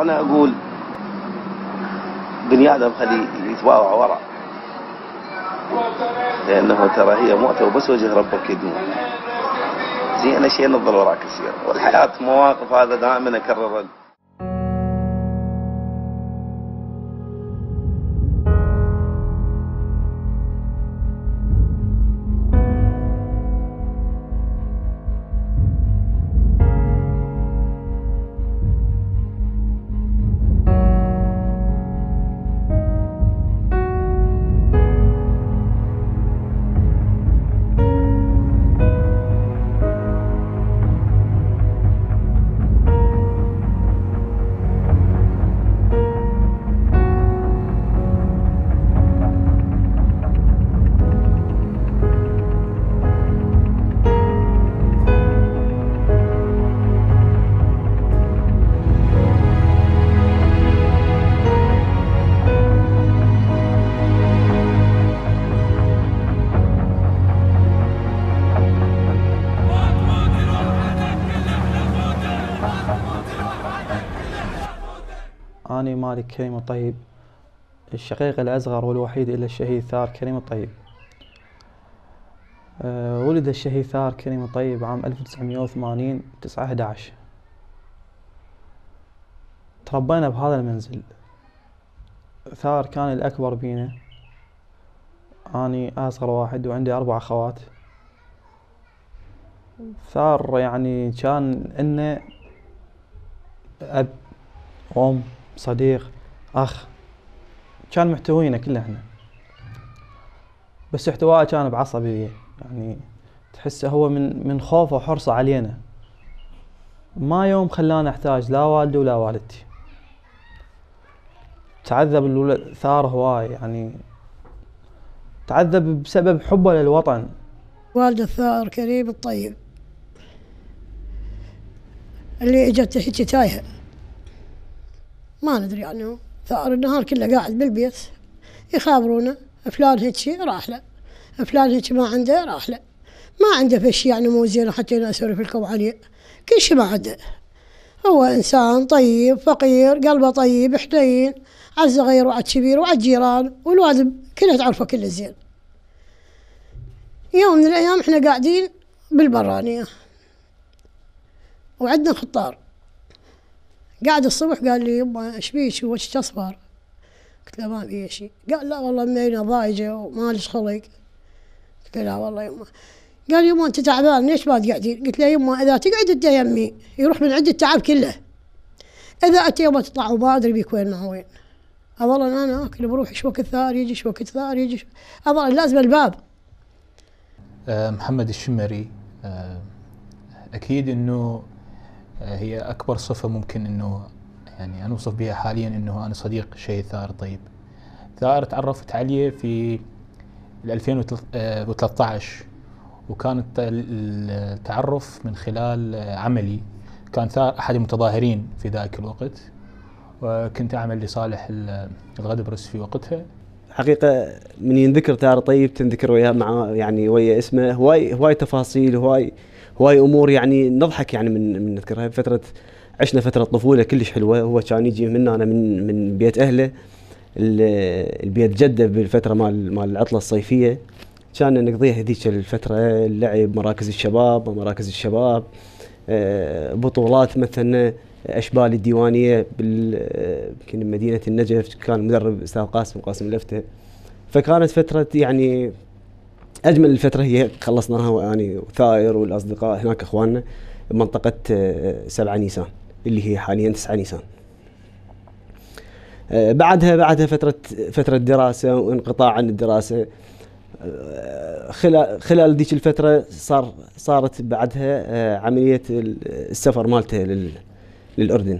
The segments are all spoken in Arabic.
أنا أقول بني آدم خلي يتواضع وراء لأنه ترى هي مؤتة وبس وجه ربك يدوم زين أشياء نظل وراك يصير والحياة مواقف هذا دائما أكرر كريم الطيب الشقيق الأصغر والوحيد إلى الشهيد ثار كريم الطيب آه، ولد الشهيد ثار كريم الطيب عام 1980 9 11 تربينا بهذا المنزل ثار كان الأكبر بينا أني أصغر واحد وعندي أربع أخوات ثار يعني كان إنه أب وأم صديق اخ كان محتوينا كلنا احنا بس احتوائه كان بعصبية يعني تحسه هو من من خوفه وحرصه علينا ما يوم خلانا احتاج لا والدي ولا والدتي تعذب الولد ثار هواي يعني تعذب بسبب حبه للوطن والد الثار كريم الطيب اللي اجت هيك تايهه ما ندري عنه صار النهار كله قاعد بالبيت يخابرونا فلان هيك راح له فلان هيك ما عنده راح له ما عنده في شيء يعني مو زين حتى اسولف لكم عليه كل شيء ما عنده هو انسان طيب فقير قلبه طيب حنين على الصغير وعلى الكبير وعلى الجيران والواد كله تعرفه كله زين يوم من الايام احنا قاعدين بالبرانيه وعندنا خطار قاعد الصبح قال لي يما ايش بيك وش تصبر؟ قلت له ما في شيء قال لا والله مينا ضايجه وما لي خلق قلت له لا والله يما قال يما انت تعبان ليش ما تقعدين؟ قلت له يما اذا تقعد انت يمي يروح من عند التعب كله اذا انت يما تطلع وما ادري بيك وين ما وين اظل أه انا اكل بروحي شو وقت ثار يجي شو وقت ثار يجي شو... اظل أه لازم الباب أه، محمد الشمري اكيد انه آه، هي اكبر صفه ممكن انه يعني انا اوصف بها حاليا انه انا صديق شيء ثائر طيب ثائر تعرفت عليه في 2013 وكانت التعرف من خلال عملي كان ثائر احد المتظاهرين في ذاك الوقت وكنت اعمل لصالح الغد برس في وقتها حقيقه من ينذكر ثائر طيب تنذكر وياه مع يعني ويا اسمه هواي هواي تفاصيل هواي هواي امور يعني نضحك يعني من من نذكرها بفتره عشنا فتره طفوله كلش حلوه هو كان يجي من انا من من بيت اهله البيت جده بالفتره مال مال العطله الصيفيه كان نقضيها هذيك الفتره اللعب مراكز الشباب مراكز الشباب آه، بطولات مثلا اشبال الديوانيه بال مدينه النجف كان مدرب استاذ قاسم قاسم لفته فكانت فتره يعني اجمل الفتره هي خلصناها واني وثائر والاصدقاء هناك اخواننا بمنطقه 7 آه، نيسان اللي هي حاليا 9 نيسان آه، بعدها بعدها فتره فتره دراسه وانقطاع عن الدراسه آه، خلال خلال ذيك الفتره صار صارت بعدها عمليه السفر مالته للاردن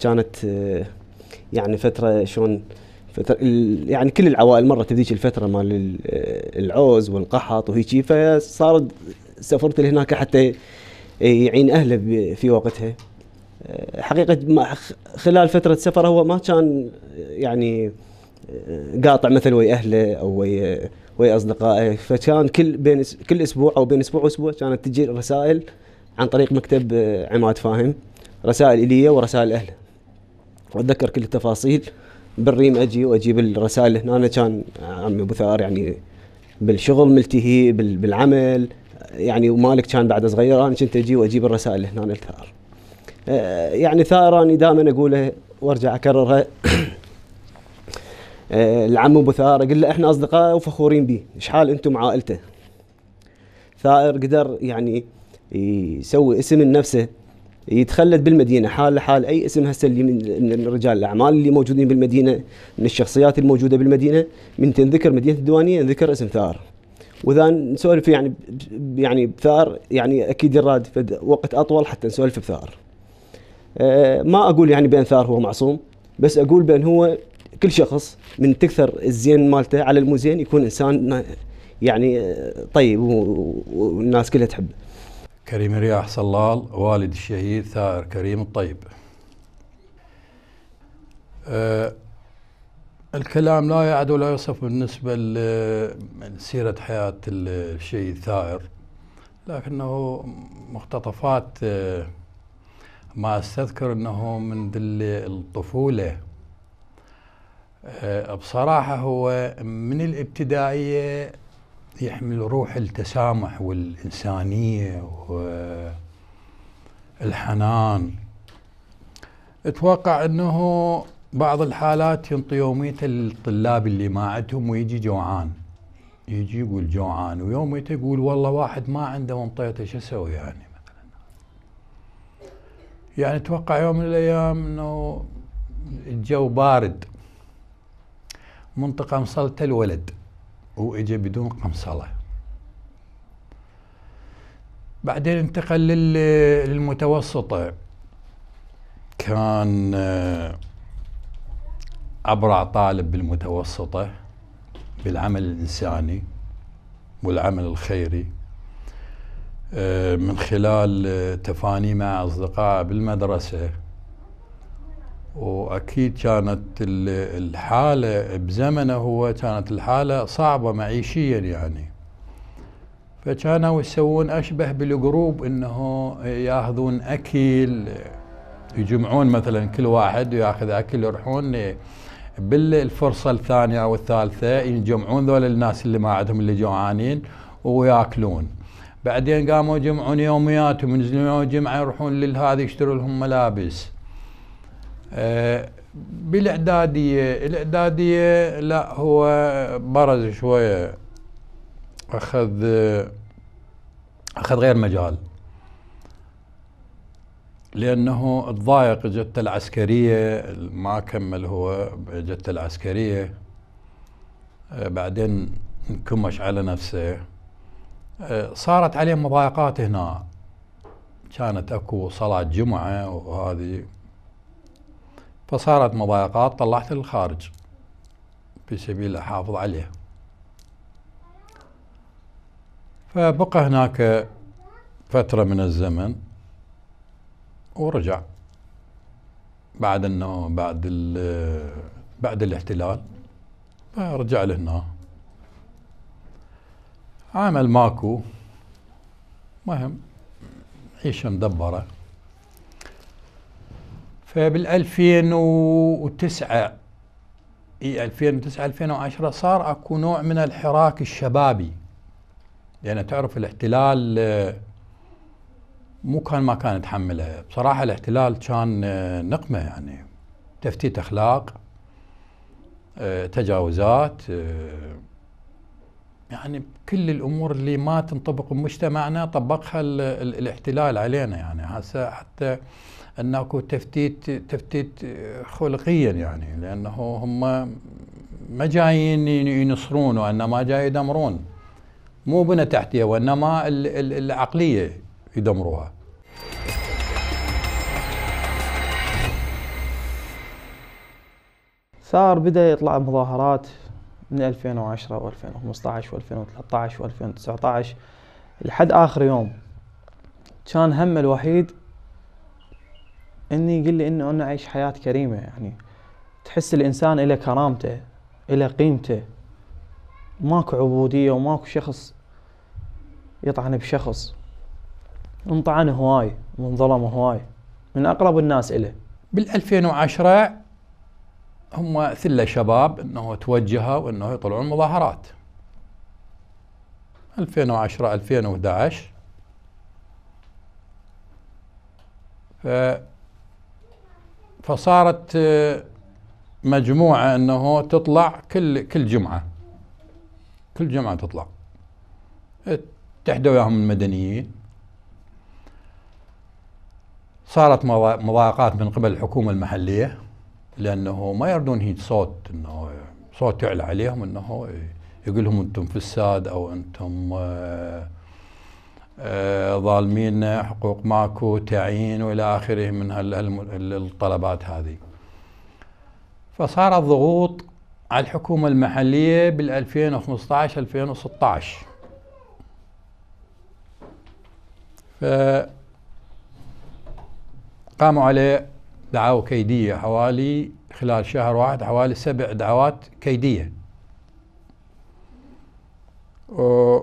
كانت يعني فتره شلون يعني كل العوائل مرت بذيك الفتره مال العوز والقحط وهيجي فصارت سافرت لهناك حتى يعين اهله في وقتها حقيقه خلال فتره سفره هو ما كان يعني آه، قاطع مثل ويا اهله او ويا ويا اصدقائه فكان كل بين كل اسبوع او بين اسبوع واسبوع كانت تجي رسائل عن طريق مكتب آه، عماد فاهم رسائل الي ورسائل اهله واتذكر كل التفاصيل بالريم اجي واجيب الرسائل هنا كان عمي ابو ثار يعني بالشغل ملتهي بالعمل يعني ومالك كان بعد صغير انا كنت اجي واجيب الرسائل هنا لثار. آه، يعني ثار انا دائما اقوله وارجع اكررها آه، العم ابو ثار اقول له احنا اصدقاء وفخورين به ايش حال انتم عائلته ثائر قدر يعني يسوي اسم لنفسه يتخلد بالمدينه حال حال اي اسم هسه اللي من رجال الاعمال اللي موجودين بالمدينه من الشخصيات الموجوده بالمدينه من تنذكر مدينه الديوانيه ينذكر اسم ثار واذا نسولف يعني يعني بثار يعني اكيد يراد وقت اطول حتى نسولف بثار. آه، ما اقول يعني بان ثار هو معصوم بس اقول بان هو كل شخص من تكثر الزين مالته على المو زين يكون انسان يعني آه، طيب والناس كلها تحبه. كريم رياح صلال والد الشهيد ثائر كريم الطيب أه الكلام لا يعد ولا يوصف بالنسبة لسيرة حياة الشهيد ثائر لكنه مقتطفات أه، ما استذكر انه من الطفولة أه، بصراحة هو من الابتدائية يحمل روح التسامح والإنسانية والحنان أتوقع أنه بعض الحالات ينطي يومية الطلاب اللي ما عندهم ويجي جوعان يجي يقول جوعان ويوميته يقول والله واحد ما عنده وانطيته شو اسوي يعني مثلا يعني اتوقع يوم من الايام انه الجو بارد منطقه مصلته الولد واجا بدون قمصله بعدين انتقل للمتوسطه كان آه، ابرع طالب بالمتوسطه بالعمل الانساني والعمل الخيري آه، من خلال آه، تفاني مع أصدقائه بالمدرسة واكيد كانت الحاله بزمنه هو كانت الحاله صعبه معيشيا يعني فكانوا يسوون اشبه بالجروب انه ياخذون اكل يجمعون مثلا كل واحد ياخذ اكل يروحون بالفرصه الثانيه او الثالثه يجمعون ذول الناس اللي ما عندهم اللي جوعانين وياكلون بعدين قاموا يجمعون يومياتهم ينزلون يوم الجمعه يروحون لهذه يشتروا لهم ملابس آه، بالاعداديه الاعداديه لا هو برز شويه اخذ اخذ غير مجال لانه تضايق جت العسكريه ما كمل هو جت العسكريه آه، بعدين انكمش على نفسه آه، صارت عليه مضايقات هنا كانت اكو صلاه جمعه وهذه فصارت مضايقات طلعت للخارج في سبيل أحافظ عليه فبقى هناك فترة من الزمن ورجع بعد انه بعد ال بعد الاحتلال فرجع لهنا عمل ماكو مهم عيشة مدبرة فبال 2009 اي 2009 2010 صار اكو نوع من الحراك الشبابي لان تعرف الاحتلال مو كان ما كان يتحملها بصراحه الاحتلال كان نقمه يعني تفتيت اخلاق تجاوزات يعني كل الامور اللي ما تنطبق بمجتمعنا طبقها الاحتلال علينا يعني هسه حتى ان اكو تفتيت تفتيت خلقيا يعني لانه هم ما جايين ينصرون وانما جاي يدمرون مو بنى تحتيه وانما العقليه يدمروها صار بدا يطلع مظاهرات من 2010 و2015 و2013 و2019 لحد اخر يوم كان هم الوحيد اني يقول لي انه انا اعيش حياه كريمه يعني تحس الانسان له كرامته له قيمته ماكو عبوديه وماكو شخص يطعن بشخص انطعن هواي وانظلم هواي من اقرب الناس اله بال 2010 هم ثله شباب انه توجهوا وانه يطلعون مظاهرات 2010 2011 ف فصارت آه، مجموعة انه تطلع كل كل جمعة كل جمعة تطلع تحدوا وياهم المدنيين صارت مضايقات من قبل الحكومة المحلية لأنه ما يردون هيك صوت أنه صوت يعلى عليهم أنه آه، يقول لهم أنتم فساد أو أنتم آه، آه، ظالمين حقوق ماكو تعيين والى اخره من الطلبات هذه فصارت ضغوط على الحكومة المحلية بال 2015 2016 قاموا عليه دعاوى كيدية حوالي خلال شهر واحد حوالي سبع دعوات كيدية و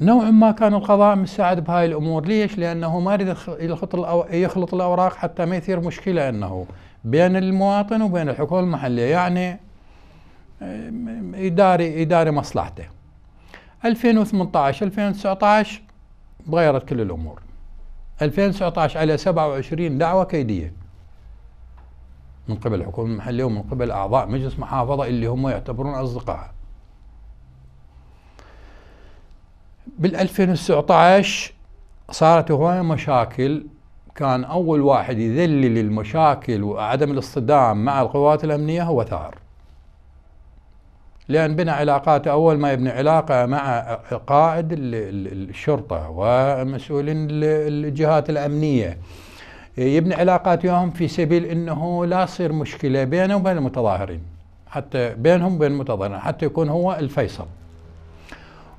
نوعا ما كان القضاء مساعد بهاي الامور ليش لانه ما يريد يخلط يخلط الاوراق حتى ما يثير مشكله انه بين المواطن وبين الحكومه المحليه يعني اداري آه، اداري مصلحته 2018 2019 تغيرت كل الامور 2019 على 27 دعوه كيديه من قبل الحكومه المحليه ومن قبل اعضاء مجلس محافظه اللي هم يعتبرون اصدقائها بال 2019 صارت هواية مشاكل كان أول واحد يذلل المشاكل وعدم الاصطدام مع القوات الأمنية هو ثار لأن بنى علاقات أول ما يبني علاقة مع قائد الشرطة ومسؤولين الجهات الأمنية يبني علاقات وياهم في سبيل أنه لا تصير مشكلة بينه وبين المتظاهرين حتى بينهم وبين المتظاهرين حتى يكون هو الفيصل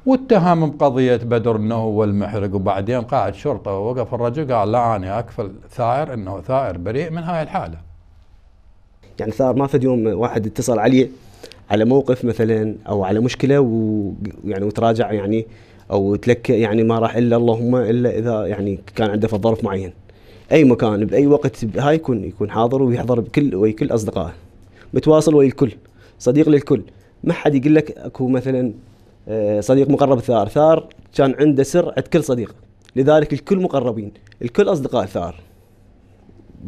واتهم بقضية بدر انه هو المحرق وبعدين قاعد شرطة ووقف الرجل قال لا انا اكفل ثائر انه ثائر بريء من هاي الحالة يعني ثائر ما فد يوم واحد اتصل علي على موقف مثلا او على مشكلة ويعني وتراجع يعني او تلك يعني ما راح الا اللهم الا اذا يعني كان عنده ظرف معين اي مكان باي وقت هاي يكون يكون حاضر ويحضر بكل ويا كل اصدقائه متواصل ويا الكل صديق للكل ما حد يقول لك اكو مثلا آه، صديق مقرب ثار ثار كان عنده سر عند كل صديق لذلك الكل مقربين الكل اصدقاء ثار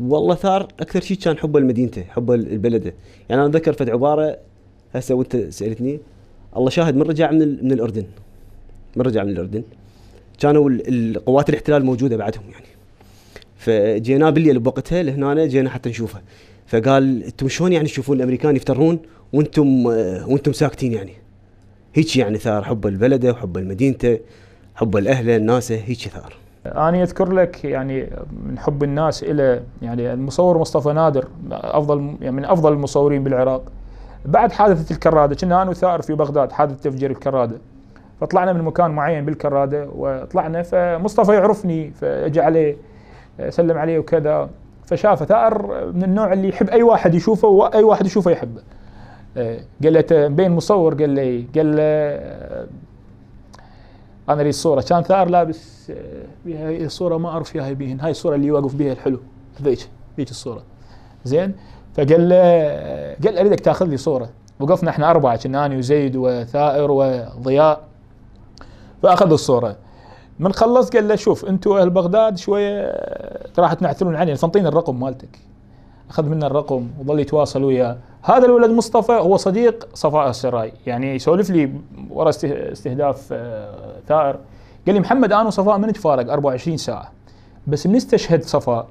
والله ثار اكثر شيء كان حبه لمدينته حبه لبلده يعني انا اتذكر فد عباره هسه وانت سالتني الله شاهد من رجع من, من الاردن من رجع من الاردن كانوا القوات الاحتلال موجوده بعدهم يعني فجينا بالليل بوقتها لهنا جينا حتى نشوفه فقال انتم شلون يعني تشوفون الامريكان يفترون وانتم آه، وانتم ساكتين يعني هيك يعني ثار حب البلده وحب المدينته حب الاهله الناس هيك ثار أنا أذكر لك يعني من حب الناس إلى يعني المصور مصطفى نادر أفضل يعني من أفضل المصورين بالعراق بعد حادثة الكرادة كنا أنا وثائر في بغداد حادثة تفجير الكرادة فطلعنا من مكان معين بالكرادة وطلعنا فمصطفى يعرفني فأجى عليه سلم عليه وكذا فشافه ثائر من النوع اللي يحب أي واحد يشوفه وأي واحد يشوفه يحبه إيه، قال له بين مصور قال له قال له آه، انا اريد الصوره كان ثار لابس آه، بها صوره ما اعرف فيها بيهن هاي الصوره اللي واقف بها الحلو ذيك ذيك الصوره زين فقال له قال اريدك تاخذ لي صوره وقفنا احنا اربعه كنا انا وزيد وثائر وضياء فاخذ الصوره من خلص قال له شوف انتم اهل بغداد شويه آه، راح تنعثرون علينا فانطيني الرقم مالتك اخذ منه الرقم وظل يتواصل وياه هذا الولد مصطفى هو صديق صفاء السراي يعني يسولف لي ورا استهداف آه، ثائر قال لي محمد انا وصفاء ما نتفارق 24 ساعه بس من استشهد صفاء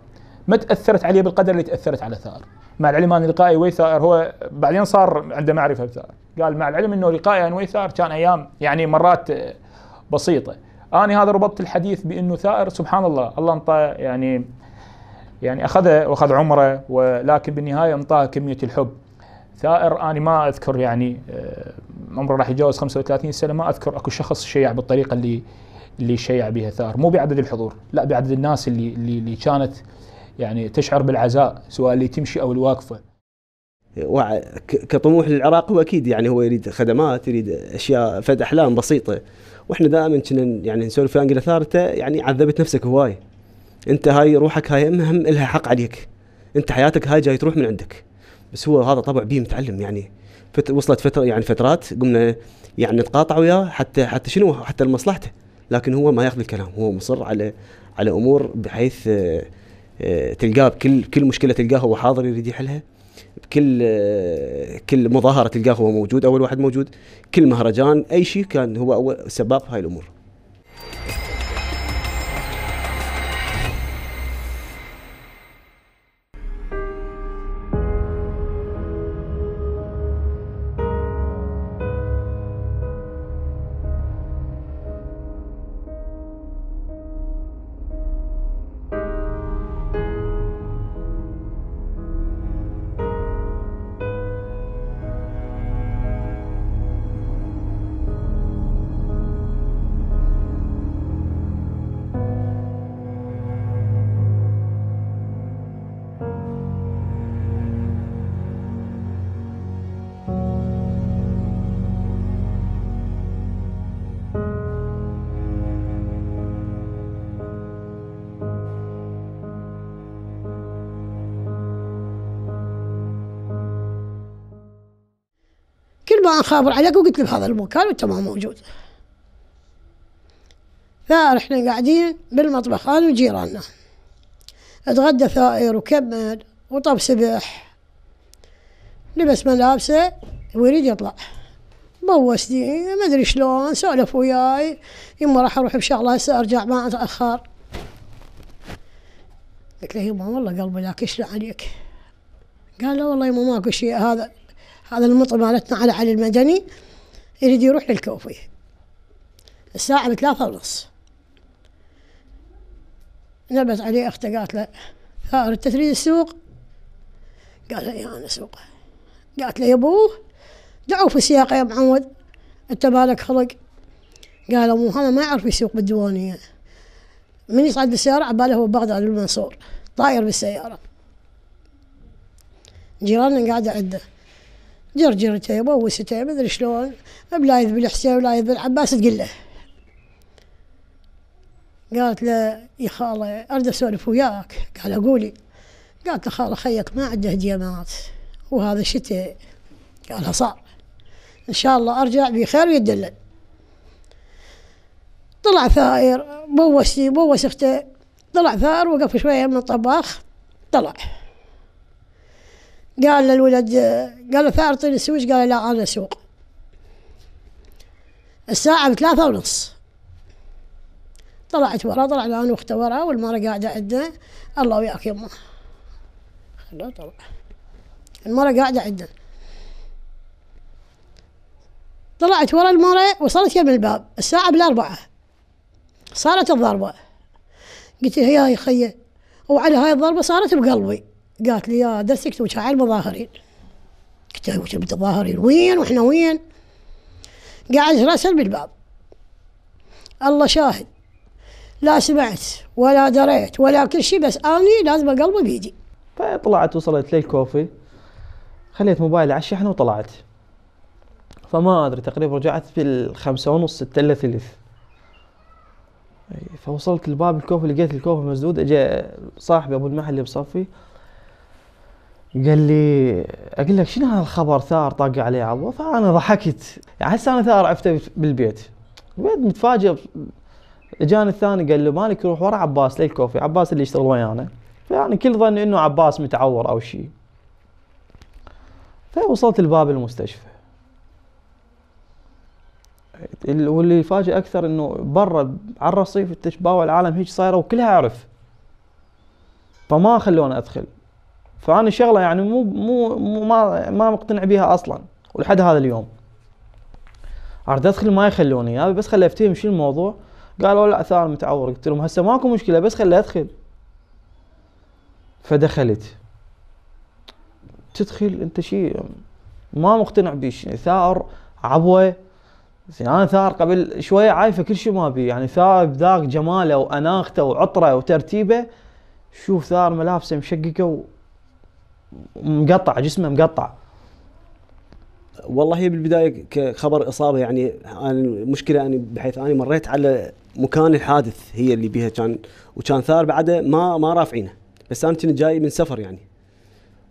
ما تاثرت عليه بالقدر اللي تاثرت على ثائر مع العلم ان لقائي ويا ثائر هو بعدين صار عنده معرفه بثائر قال مع العلم انه لقائي انا ويا ثائر كان ايام يعني مرات آه، بسيطه انا هذا ربطت الحديث بانه ثائر سبحان الله الله انطى يعني يعني اخذها واخذ عمره ولكن بالنهايه انطاه كميه الحب ثائر انا ما اذكر يعني آه، عمره راح يتجاوز 35 سنه ما اذكر اكو شخص شيع بالطريقه اللي اللي شيع بها ثائر مو بعدد الحضور لا بعدد الناس اللي اللي, اللي كانت يعني تشعر بالعزاء سواء اللي تمشي او الواقفه كطموح للعراق هو اكيد يعني هو يريد خدمات يريد اشياء فد احلام بسيطه واحنا دائما كنا يعني نسولف عن ثارته يعني عذبت نفسك هواي انت هاي روحك هاي هم لها حق عليك انت حياتك هاي جاي تروح من عندك بس هو هذا طبع بيه متعلم يعني فت وصلت فتره يعني فترات قمنا يعني نتقاطع وياه حتى حتى شنو حتى لمصلحته لكن هو ما ياخذ الكلام هو مصر على على امور بحيث آه، آه، تلقاه بكل كل مشكله تلقاه هو حاضر يريد يحلها بكل آه، كل مظاهره تلقاه هو موجود اول واحد موجود كل مهرجان اي شيء كان هو اول سباب هاي الامور خابر عليك وقلت لي بهذا المكان وانت ما موجود احنا قاعدين بالمطبخ انا وجيراننا اتغدى ثائر وكمل وطب سبح لبس ملابسه ويريد يطلع بوسني ما ادري شلون سولف وياي يما راح اروح بشغله هسه ارجع ما اتاخر قلت له يما والله قلبي لا كشر عليك قال لا والله يما ماكو شيء هذا هذا المطر مالتنا على علي المدني يريد يروح للكوفي الساعة بثلاثة ونص نبت عليه أخته قالت له ثائر أنت تريد السوق؟ قال لي إيه، أنا سوق قالت له يا أبوه دعوا في السياق يا معود أنت مالك خلق قال أبوه هذا ما يعرف يسوق بالديوانية من يصعد بالسيارة عباله هو بغداد المنصور طاير بالسيارة جيراننا قاعدة عنده جرجرته يبا وسته ما ادري شلون بلايذ بالحسين ولايذ بالعباس تقله قالت له يا خاله اريد اسولف وياك قال اقولي قالت له خاله خيك ما عنده ديامات وهذا شتاء قالها صعب ان شاء الله ارجع بخير ويدلل طلع ثائر بوسني بوس اخته طلع ثائر وقف شويه من الطباخ طلع قال للولد قال له اعطيني السويش قال لا انا اسوق الساعة بثلاثة ونص طلعت ورا طلعنا انا واخته ورا والمرة قاعدة عندنا الله وياك يمه خلنا طلع المرة قاعدة عندنا طلعت ورا المرة وصلت يم الباب الساعة بالأربعة صارت الضربة قلت لها يا خيه وعلى هاي الضربة صارت بقلبي قالت لي يا درسك وش على المظاهرين قلت وش المتظاهرين وين واحنا وين قاعد راسل بالباب الله شاهد لا سمعت ولا دريت ولا كل شيء بس اني لازم اقلبه بيدي فطلعت وصلت للكوفي خليت موبايلي على الشحنه وطلعت فما ادري تقريبا رجعت في الخمسة ونص ستة الا ثلث فوصلت الباب الكوفي لقيت الكوفي مسدود اجى صاحبي ابو المحل اللي بصفي قال لي اقول لك شنو هذا الخبر ثار طاق عليه عضو فانا ضحكت يعني هسه انا ثار عرفته بالبيت بعد متفاجئ اجاني الثاني قال له مالك روح ورا عباس للكوفي عباس اللي يشتغل ويانا فيعني كل ظن انه عباس متعور او شيء فوصلت لباب المستشفى واللي يفاجئ اكثر انه برا على الرصيف التشباوه العالم هيك صايره وكلها اعرف فما خلونا ادخل فانا شغله يعني مو مو, مو ما ما مقتنع بيها اصلا ولحد هذا اليوم اريد ادخل ما يخلوني ابي بس خلي افتهم شو الموضوع قالوا لا ثار متعور قلت لهم هسه ماكو مشكله بس خلي ادخل فدخلت تدخل انت شيء ما مقتنع بيش يعني ثار عبوه انا ثار قبل شويه عايفه كل شيء ما بي يعني ثار بذاك جماله واناخته وعطره وترتيبه شوف ثار ملابسه مشققه مقطع جسمه مقطع والله هي بالبدايه كخبر اصابه يعني المشكله اني بحيث اني مريت على مكان الحادث هي اللي بيها كان وكان ثار بعده ما ما رافعينه بس انا كنت جاي من سفر يعني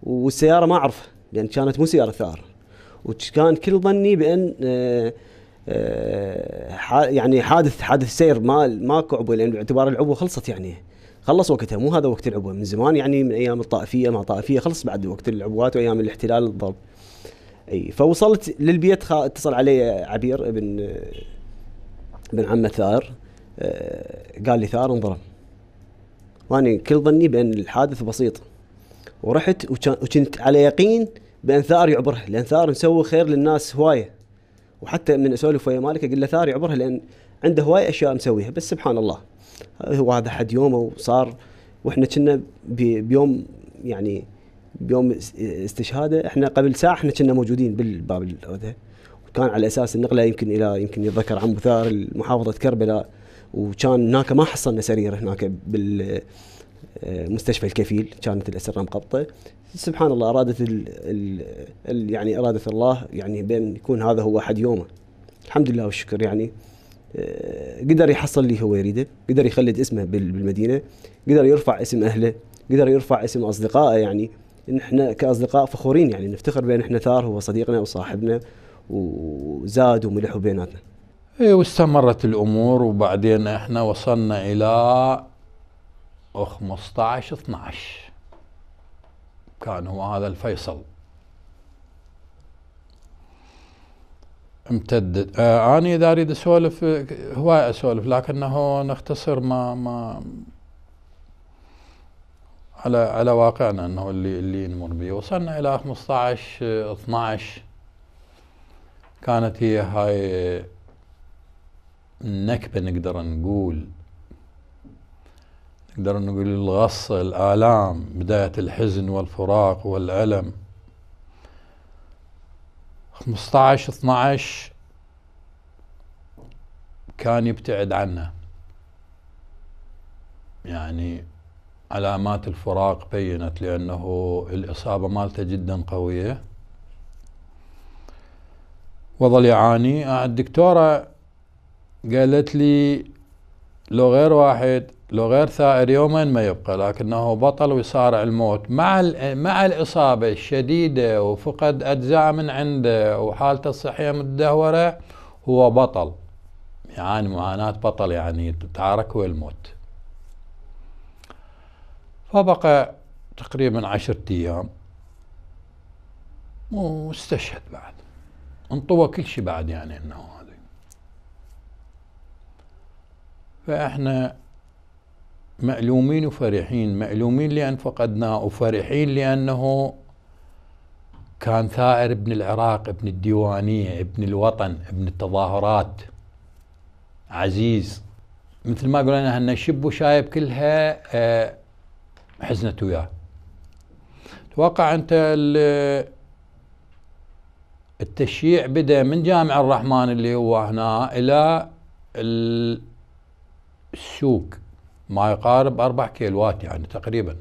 والسياره ما اعرفها لان يعني كانت مو سياره ثار وكان كل ظني بان آه، آه، يعني حادث حادث سير ما ماكو عبوه لان باعتبار العبوه خلصت يعني خلص وقتها مو هذا وقت العبوه من زمان يعني من ايام الطائفيه مع طائفيه خلص بعد وقت العبوات وايام الاحتلال الضرب اي فوصلت للبيت خ... اتصل علي عبير ابن ابن عمه ثار آه، قال لي ثار انضرب واني كل ظني بان الحادث بسيط ورحت وكنت على يقين بان ثار يعبرها لان ثار مسوي خير للناس هوايه وحتى من اسولف ويا مالك اقول له ثار يعبرها لان عنده هوايه اشياء مسويها بس سبحان الله هو هذا حد يومه وصار واحنا كنا بيوم يعني بيوم استشهاده احنا قبل ساعه احنا كنا موجودين بالباب وكان على اساس النقله يمكن الى يمكن يتذكر عم بثار محافظه كربلاء وكان هناك ما حصلنا سرير هناك بال مستشفى الكفيل كانت الاسره مقبطه سبحان الله ارادت الـ الـ يعني اراده الله يعني بين يكون هذا هو احد يومه الحمد لله والشكر يعني قدر يحصل اللي هو يريده قدر يخلد اسمه بالمدينه قدر يرفع اسم اهله قدر يرفع اسم اصدقائه يعني نحن كاصدقاء فخورين يعني نفتخر بان احنا ثار هو صديقنا وصاحبنا وزاد وملح بيناتنا اي واستمرت الامور وبعدين احنا وصلنا الى 15 12 كان هو هذا الفيصل امتد آه انا اذا اريد اسولف هواي اسولف لكنه نختصر ما ما على على واقعنا انه اللي اللي نمر به وصلنا الى 15 12 كانت هي هاي النكبه نقدر نقول نقدر نقول الغصه الالام بدايه الحزن والفراق والالم 15 12 كان يبتعد عنه يعني علامات الفراق بينت لأنه الإصابة مالته جدا قوية وظل يعاني آه، الدكتورة قالت لي لو غير واحد لو غير ثائر يومين ما يبقى لكنه بطل ويصارع الموت مع مع الإصابة الشديدة وفقد أجزاء من عنده وحالته الصحية متدهورة هو بطل يعاني معاناة بطل يعني تعارك الموت فبقى تقريبا عشرة أيام واستشهد بعد انطوى كل شيء بعد يعني انه هذا فاحنا مألومين وفرحين مألومين لأن فقدناه وفرحين لأنه كان ثائر ابن العراق ابن الديوانية ابن الوطن ابن التظاهرات عزيز مثل ما قلنا هن شب وشايب كلها آه، حزنت وياه توقع انت التشييع بدا من جامع الرحمن اللي هو هنا الى السوق ما يقارب 4 كيلوات يعني تقريبا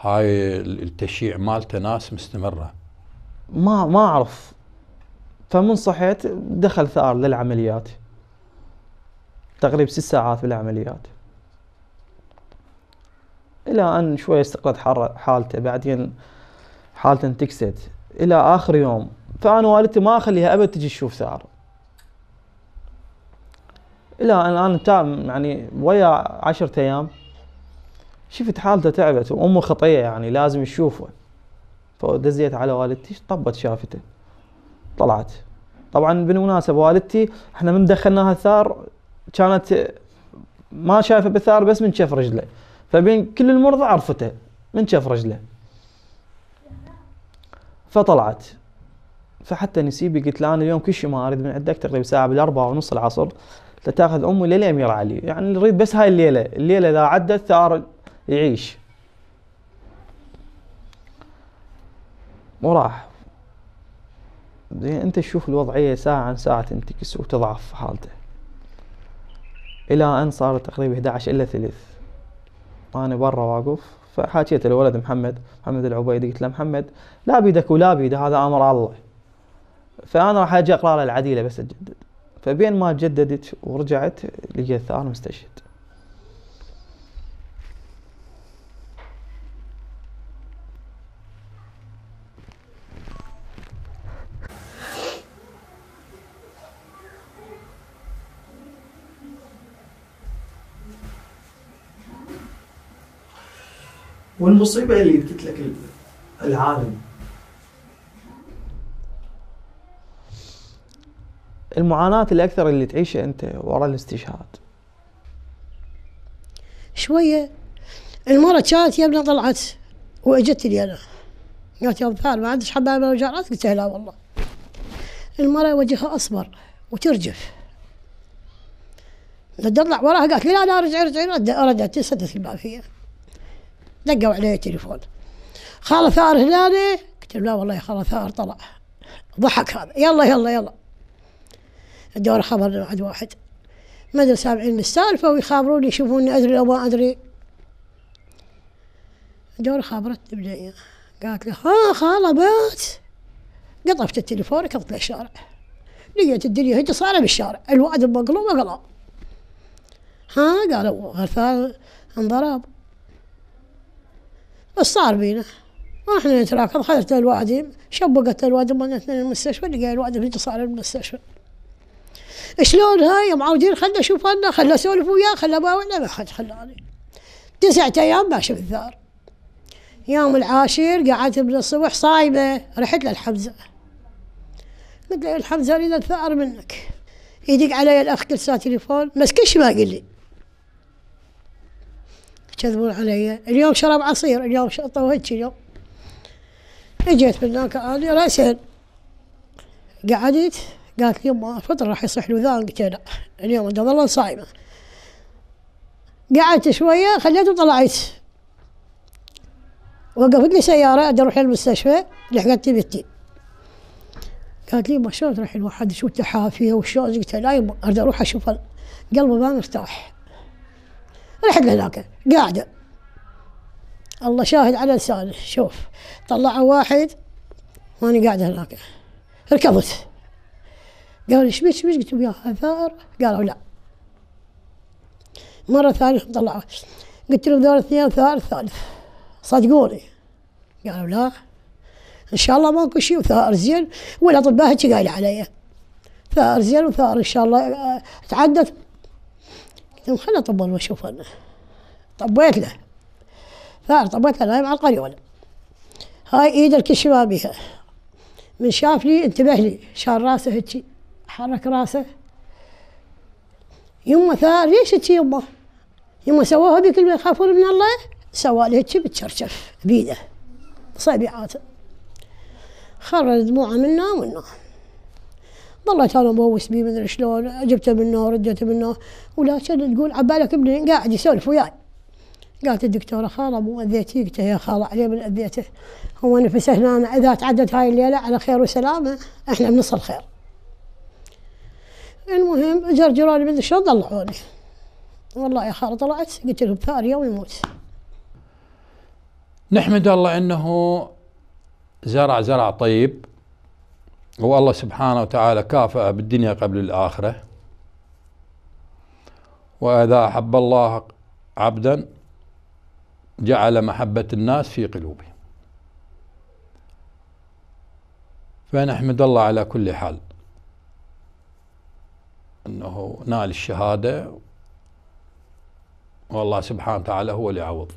هاي التشيع مالته ناس مستمره ما ما اعرف فمن صحيت دخل ثار للعمليات تقريبا ست ساعات بالعمليات الى ان شوي استقرت حالته بعدين حالته انتكست الى اخر يوم فانا والدتي ما اخليها ابد تجي تشوف ثار الى ان انا يعني ويا عشرة ايام شفت حالته تعبت وامه خطيه يعني لازم يشوفه فدزيت على والدتي طبت شافته طلعت طبعا بالمناسبه والدتي احنا من دخلناها الثار كانت ما شايفه بالثار بس من شاف رجله فبين كل المرضى عرفته من شاف رجله فطلعت فحتى نسيبي قلت له انا اليوم كل شيء ما اريد من عندك تقريبا ساعه بالاربعه ونص العصر تاخذ امه ليله امير علي يعني نريد بس هاي الليله الليله اذا عدت ثار يعيش وراح زين انت تشوف الوضعيه ساعه عن ساعه تنتكس وتضعف حالته الى ان صار تقريبا 11 الا ثلث انا برا واقف فحاكيت الولد محمد محمد العبيدي قلت له محمد لا بيدك ولا بيده هذا امر الله فانا راح اجي اقرا العديله بس اجدد فبين ما جددت ورجعت لقيت ثار مستشهد والمصيبة اللي قلت لك العالم المعاناة الأكثر اللي تعيشها أنت ورا الاستشهاد شوية المرة كانت يمنا طلعت وأجت لي أنا قالت يا ظفار ما عندك حبايب وجارات قلت لا والله المرة وجهها أصبر وترجف بدي اطلع وراها قالت لي لا لا رجعي رجعي سدت الباب فيها دقوا علي التليفون خاله ثار هنا قلت لا والله يا خاله ثار طلع ضحك هذا يلا يلا يلا دور خبر بعد واحد ما ادري سامعين السالفة ويخابروني يشوفوني أدري أو ما أدري دور خابرت بجاية قالت له ها خالة بات قطفت التليفون ركضت للشارع لقيت الدنيا هي صارة بالشارع الواد مقلوب قلب ها قالوا غرفان انضرب بس صار بينا واحنا نتراكض خذت الوادي شبقت الوادي من المستشفى لقى الوادي في صار المستشفى شلون هاي يا معودين خلنا اشوف انا خلنا اسولف وياه خلنا باوعنا ما حد خلاني تسعة ايام ما شفت ذار يوم العاشر قعدت من الصبح صايمة رحت للحمزة قلت له الحمزة اريد الثأر منك يدق علي الاخ كل ساعة تليفون بس كل شيء ما قال لي كذبون علي اليوم شرب عصير اليوم هيك اليوم اجيت من هناك انا راسا قعدت قالت يما فطر راح يصيح له ذا قلت لا اليوم بدي اظل صايمة قعدت شوية خليته وطلعت وقفت لي سيارة بدي اروح للمستشفى لحقت بنتي قالت لي يما شلون تروحين واحد شو تحافيه وشلون قلت لا يما اريد اروح اشوف قلبه ما مرتاح رحت لهناك قاعدة الله شاهد على لسانه شوف طلعوا واحد وأنا قاعدة هناك ركضت قالوا ايش بيش بيش قلت لهم يا قالوا لا مرة ثانية طلعوا قلت لهم دور اثنين ثار ثالث صدقوني قالوا لا ان شاء الله ماكو شيء وثار زين والاطباء هيك قايل علي ثار زين وثار ان شاء الله آه، تعدت قلت لهم خليني اطبل واشوف انا طبيت له ثار طبيت له نايم على القريوله هاي ايد الكشفه بها من شاف لي انتبه لي شال راسه هيك حرك راسه يما ثار ليش هيك يما يما سواها بك اللي يخافون من الله سوا له هيك بتشرشف بيده صبيعاته خرج دموعه منا ومنا ظلت انا مبوس بيه مدري شلون جبته منه ورديته منه كان تقول عبالك ابني قاعد يسولف وياي قالت الدكتوره خاله مو اذيتي قلت يا خاله عليه من اذيته هو نفسه هنا اذا تعدت هاي الليله على خير وسلامه احنا بنص الخير المهم جرجروني من الشوط طلعوني والله يا خالد طلعت قلت له يوم ويموت نحمد الله انه زرع زرع طيب والله سبحانه وتعالى كافأ بالدنيا قبل الآخرة وإذا أحب الله عبدا جعل محبة الناس في قلوبه فنحمد الله على كل حال أنه نال الشهادة والله سبحانه وتعالى هو اللي يعوضه.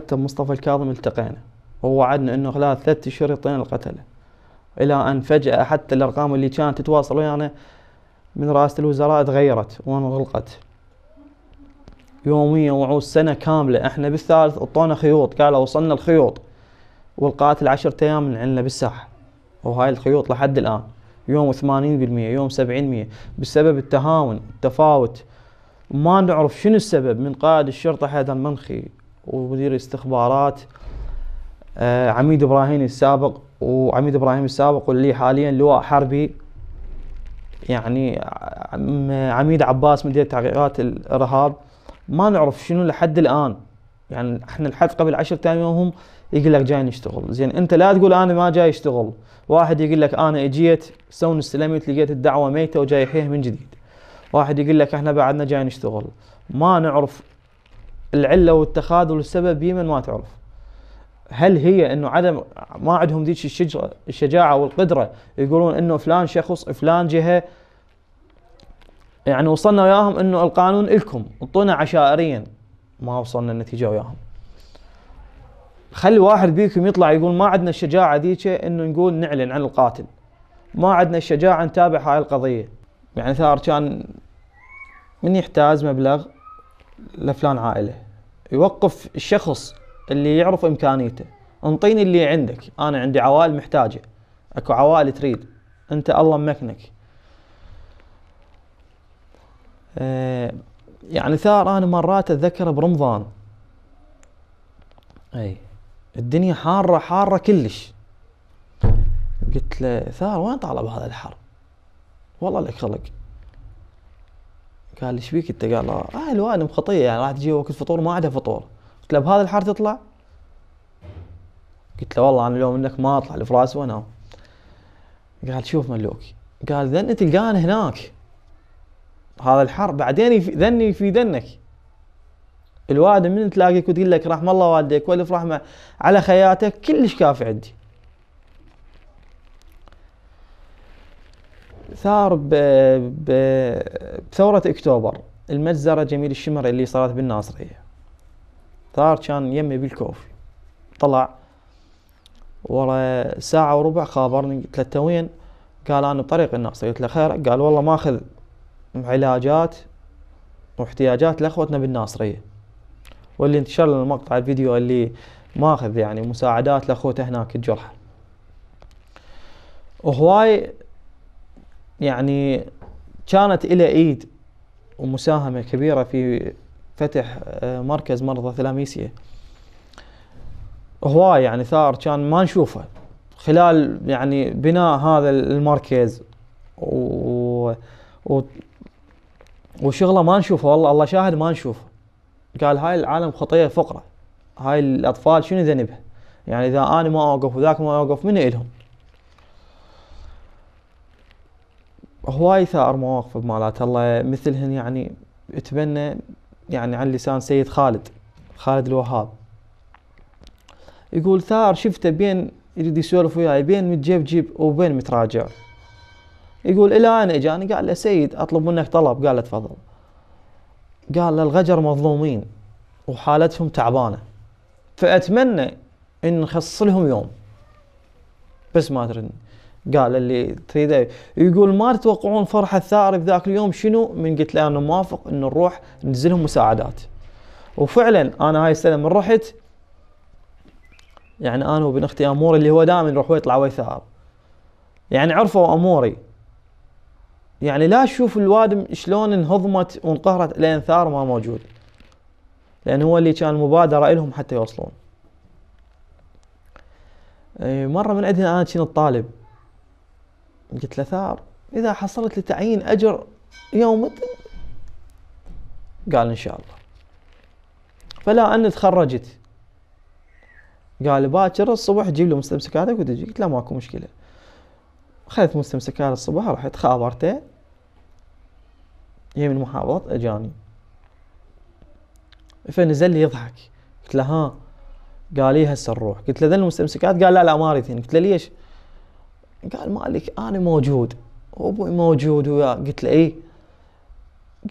حتى مصطفى الكاظم التقينا ووعدنا انه خلال ثلاث اشهر يعطينا القتله الى ان فجاه حتى الارقام اللي كانت تتواصل ويانا يعني من رئاسه الوزراء تغيرت وانغلقت يوميا وعود سنه كامله احنا بالثالث اعطونا خيوط قالوا وصلنا الخيوط والقاتل عشرة ايام من عندنا بالساحه وهاي الخيوط لحد الان يوم 80% يوم 70% بسبب التهاون التفاوت ما نعرف شنو السبب من قائد الشرطه حيدر منخي ومدير استخبارات آه، عميد ابراهيم السابق وعميد ابراهيم السابق واللي حاليا لواء حربي يعني عميد عباس مدير تحقيقات الارهاب ما نعرف شنو لحد الان يعني احنا لحد قبل عشر ايام هم يقول لك جاي نشتغل زين انت لا تقول انا ما جاي اشتغل واحد يقول لك انا اجيت سون استلميت لقيت الدعوه ميته وجاي حيه من جديد واحد يقول لك احنا بعدنا جاي نشتغل ما نعرف العله والتخاذل والسبب يمن ما تعرف هل هي انه عدم ما عندهم ذيك الشجره الشجاعه والقدره يقولون انه فلان شخص فلان جهه يعني وصلنا وياهم انه القانون الكم انطونا عشائريا ما وصلنا النتيجه وياهم خلي واحد بيكم يطلع يقول ما عندنا الشجاعه ذيك انه نقول نعلن عن القاتل ما عندنا الشجاعه نتابع هاي القضيه يعني ثار كان من يحتاز مبلغ لفلان عائله يوقف الشخص اللي يعرف امكانيته انطيني اللي عندك انا عندي عوائل محتاجه اكو عوائل تريد انت الله مكنك أه يعني ثار انا مرات اتذكر برمضان اي الدنيا حاره حاره كلش قلت له ثار وين طالب هذا الحر والله لك خلق قال ايش بيك انت؟ قال اه الوانم خطيه يعني راح تجي وقت فطور ما عندها فطور قلت له بهذا الحار تطلع؟ قلت له والله انا اليوم انك ما اطلع الفراس في راسي وانام قال شوف ملوك قال ذن تلقان هناك هذا الحر بعدين يف... ذني في ذنك الوالد من تلاقيك وتقول لك رحم الله والديك والف رحمه على خياتك كلش كافي عندي ثار ب... ب... بثورة اكتوبر المجزرة جميل الشمر اللي صارت بالناصرية ثار كان يمي بالكوفي طلع ورا ساعة وربع خابرني قلت له انت وين؟ قال انا بطريق الناصرية قلت له خير قال والله ماخذ علاجات واحتياجات لاخوتنا بالناصرية واللي انتشر لنا المقطع الفيديو اللي ماخذ يعني مساعدات لاخوته هناك الجرحى وهواي يعني كانت إلى إيد ومساهمة كبيرة في فتح آه، مركز مرضى ثلاميسيا هواي يعني ثار كان ما نشوفه خلال يعني بناء هذا المركز و, و... وشغله ما نشوفه والله الله شاهد ما نشوفه قال هاي العالم خطيه فقره هاي الاطفال شنو ذنبها يعني اذا انا ما اوقف وذاك ما اوقف من الهم هواي ثار مواقف مالات الله مثلهن يعني اتبنى يعني عن لسان سيد خالد خالد الوهاب يقول ثار شفته بين يريد يسولف وياي بين متجيب جيب وبين متراجع يقول الى انا اجاني قال له سيد اطلب منك طلب قال له تفضل قال له الغجر مظلومين وحالتهم تعبانه فاتمنى ان نخصلهم لهم يوم بس ما تردني قال اللي تريده إيه. يقول ما تتوقعون فرحة ثائر ذاك اليوم شنو من قلت له انا موافق انه نروح ننزلهم مساعدات وفعلا انا هاي السنه من رحت يعني انا وبن اختي اموري اللي هو دائما يروح ويطلع ويثار يعني عرفوا اموري يعني لا تشوف الوادم شلون انهضمت وانقهرت لين ثار ما موجود لان هو اللي كان مبادره لهم حتى يوصلون إيه، مره من عندنا انا كنت طالب قلت له ثار إذا حصلت لتعيين أجر يوم قال إن شاء الله فلا أن تخرجت قال باكر الصبح جيب له مستمسكاتك وتجي قلت له ماكو مشكلة أخذت مستمسكات الصبح رحت خابرته هي من محافظة أجاني فنزل لي يضحك قلت له ها قال لي هسه نروح قلت له ذن المستمسكات قال لا لا ما اريد قلت له ليش قال مالك انا موجود وابوي موجود وياه قلت له اي